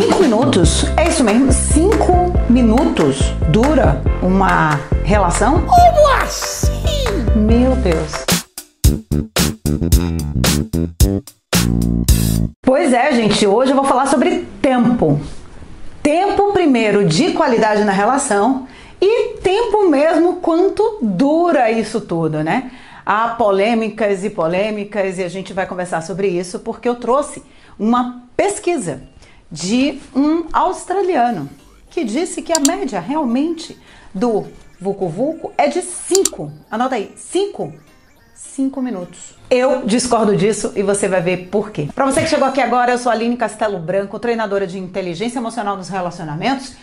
Cinco minutos? É isso mesmo? Cinco minutos dura uma relação? Como assim? Meu Deus. Pois é, gente, hoje eu vou falar sobre tempo. Tempo primeiro de qualidade na relação e tempo mesmo quanto dura isso tudo, né? Há polêmicas e polêmicas e a gente vai conversar sobre isso porque eu trouxe uma pesquisa de um australiano que disse que a média realmente do Vucu Vucu é de 5. Anota aí, 5 5 minutos. Eu discordo disso e você vai ver por quê. Para você que chegou aqui agora, eu sou a Aline Castelo Branco, treinadora de inteligência emocional nos relacionamentos,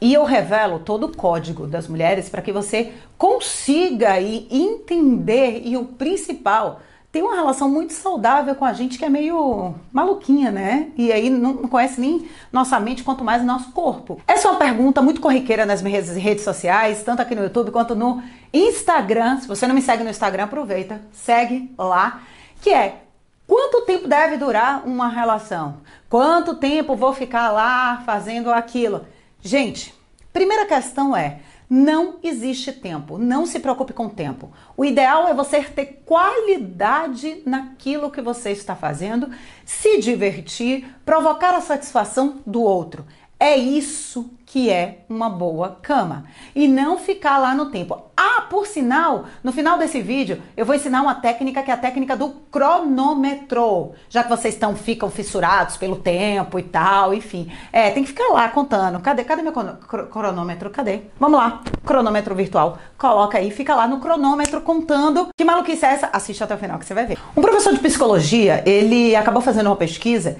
e eu revelo todo o código das mulheres para que você consiga e entender e o principal, tem uma relação muito saudável com a gente que é meio maluquinha, né? E aí não conhece nem nossa mente, quanto mais nosso corpo. Essa é uma pergunta muito corriqueira nas minhas redes sociais, tanto aqui no YouTube quanto no Instagram. Se você não me segue no Instagram, aproveita, segue lá, que é Quanto tempo deve durar uma relação? Quanto tempo vou ficar lá fazendo aquilo? Gente, primeira questão é: não existe tempo, não se preocupe com o tempo. O ideal é você ter qualidade naquilo que você está fazendo, se divertir, provocar a satisfação do outro. É isso que é uma boa cama. E não ficar lá no tempo. Ah, por sinal, no final desse vídeo eu vou ensinar uma técnica que é a técnica do cronômetro. Já que vocês estão ficam fissurados pelo tempo e tal, enfim. É, tem que ficar lá contando. Cadê? Cadê meu cronômetro? Cadê? Vamos lá. Cronômetro virtual. Coloca aí, fica lá no cronômetro contando. Que maluquice é essa? Assiste até o final que você vai ver. Um professor de psicologia, ele acabou fazendo uma pesquisa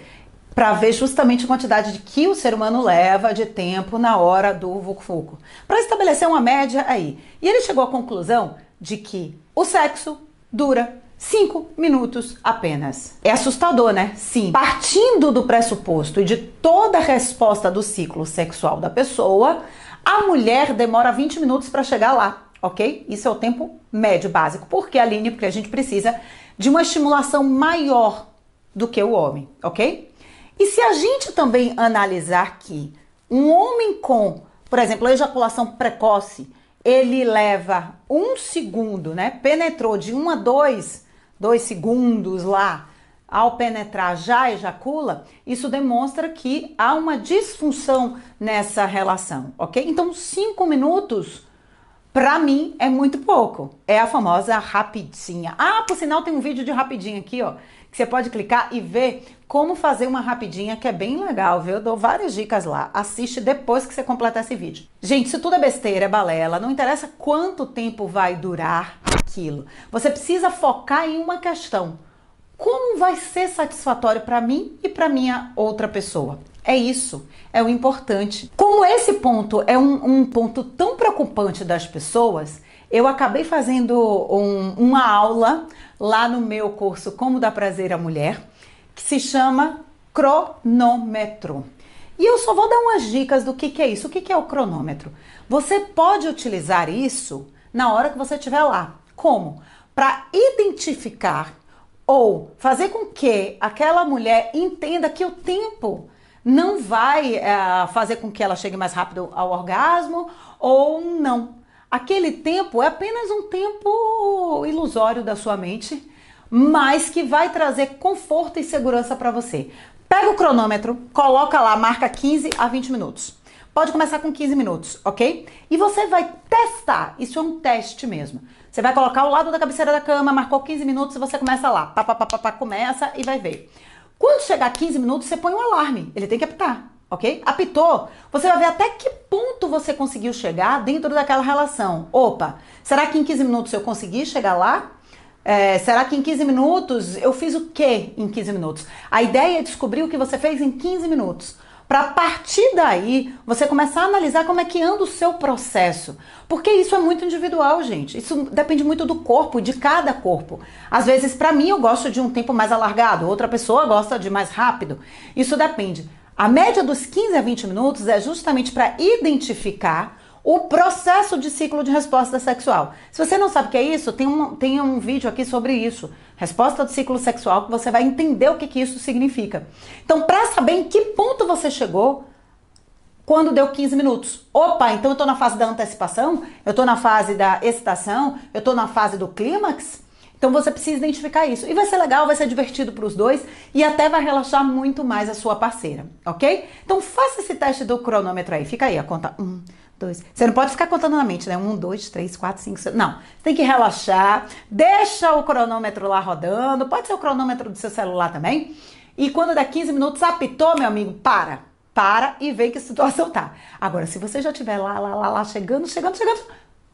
para ver justamente a quantidade de que o ser humano leva de tempo na hora do vucu-vucu, para estabelecer uma média aí. E ele chegou à conclusão de que o sexo dura 5 minutos apenas. É assustador, né? Sim. Partindo do pressuposto e de toda a resposta do ciclo sexual da pessoa, a mulher demora 20 minutos para chegar lá, ok? Isso é o tempo médio básico. Por que, Aline? Porque a gente precisa de uma estimulação maior do que o homem, ok? E se a gente também analisar que um homem com, por exemplo, ejaculação precoce, ele leva um segundo, né? Penetrou de um a dois, dois segundos lá, ao penetrar já ejacula, isso demonstra que há uma disfunção nessa relação, ok? Então, cinco minutos Pra mim é muito pouco. É a famosa rapidinha. Ah, por sinal tem um vídeo de rapidinha aqui, ó, que você pode clicar e ver como fazer uma rapidinha que é bem legal, viu? Eu dou várias dicas lá. Assiste depois que você completar esse vídeo. Gente, isso tudo é besteira, é balela, não interessa quanto tempo vai durar aquilo. Você precisa focar em uma questão como vai ser satisfatório para mim e para minha outra pessoa. É isso, é o importante. Como esse ponto é um, um ponto tão preocupante das pessoas, eu acabei fazendo um, uma aula lá no meu curso Como Dar Prazer à Mulher, que se chama Cronômetro. E eu só vou dar umas dicas do que, que é isso. O que, que é o cronômetro? Você pode utilizar isso na hora que você estiver lá. Como? Para identificar ou fazer com que aquela mulher entenda que o tempo não vai eh, fazer com que ela chegue mais rápido ao orgasmo ou não. Aquele tempo é apenas um tempo ilusório da sua mente, mas que vai trazer conforto e segurança para você. Pega o cronômetro, coloca lá, marca 15 a 20 minutos. Pode começar com 15 minutos, ok? E você vai testar, isso é um teste mesmo. Você vai colocar o lado da cabeceira da cama, marcou 15 minutos e você começa lá. Pá, pá, pá, pá, pá, começa e vai ver. Quando chegar 15 minutos, você põe um alarme, ele tem que apitar, ok? Apitou, você vai ver até que ponto você conseguiu chegar dentro daquela relação. Opa, será que em 15 minutos eu consegui chegar lá? É, será que em 15 minutos eu fiz o que em 15 minutos? A ideia é descobrir o que você fez em 15 minutos para partir daí você começar a analisar como é que anda o seu processo. Porque isso é muito individual, gente. Isso depende muito do corpo, de cada corpo. Às vezes, para mim, eu gosto de um tempo mais alargado, outra pessoa gosta de mais rápido. Isso depende. A média dos 15 a 20 minutos é justamente para identificar o processo de ciclo de resposta sexual. Se você não sabe o que é isso, tem um, tem um vídeo aqui sobre isso. Resposta do ciclo sexual, que você vai entender o que, que isso significa. Então, para saber em que ponto você chegou, quando deu 15 minutos. Opa, então eu estou na fase da antecipação, eu estou na fase da excitação, eu estou na fase do clímax. Então você precisa identificar isso. E vai ser legal, vai ser divertido para os dois e até vai relaxar muito mais a sua parceira, ok? Então faça esse teste do cronômetro aí. Fica aí, a conta 1, dois. Você não pode ficar contando na mente, né? Um, dois, três, quatro, cinco, seis. Não. Tem que relaxar. Deixa o cronômetro lá rodando. Pode ser o cronômetro do seu celular também. E quando der 15 minutos, apitou, meu amigo, para. Para e vê que situação tá. Agora, se você já estiver lá, lá, lá, lá, chegando, chegando, chegando,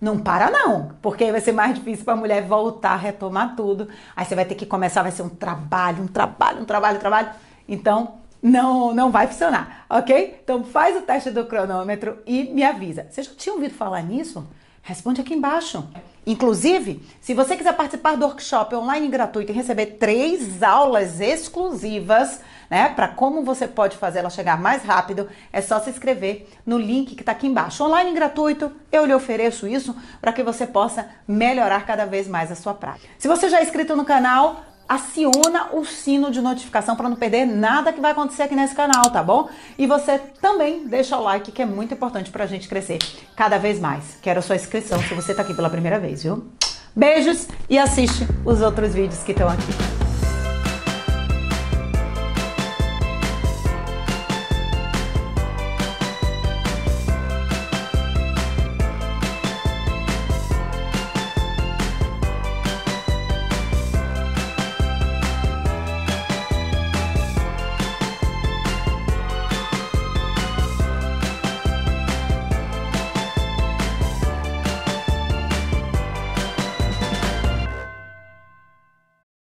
não para não, porque aí vai ser mais difícil para a mulher voltar, retomar tudo. Aí você vai ter que começar, vai ser um trabalho, um trabalho, um trabalho, um trabalho. Então, não, não vai funcionar, ok? Então faz o teste do cronômetro e me avisa. Você já tinha ouvido falar nisso? Responde aqui embaixo. Inclusive, se você quiser participar do workshop online gratuito e receber três aulas exclusivas, né, para como você pode fazer ela chegar mais rápido, é só se inscrever no link que está aqui embaixo. Online gratuito, eu lhe ofereço isso para que você possa melhorar cada vez mais a sua prática. Se você já é inscrito no canal, aciona o sino de notificação para não perder nada que vai acontecer aqui nesse canal, tá bom? E você também deixa o like, que é muito importante para a gente crescer cada vez mais. Quero a sua inscrição se você está aqui pela primeira vez, viu? Beijos e assiste os outros vídeos que estão aqui.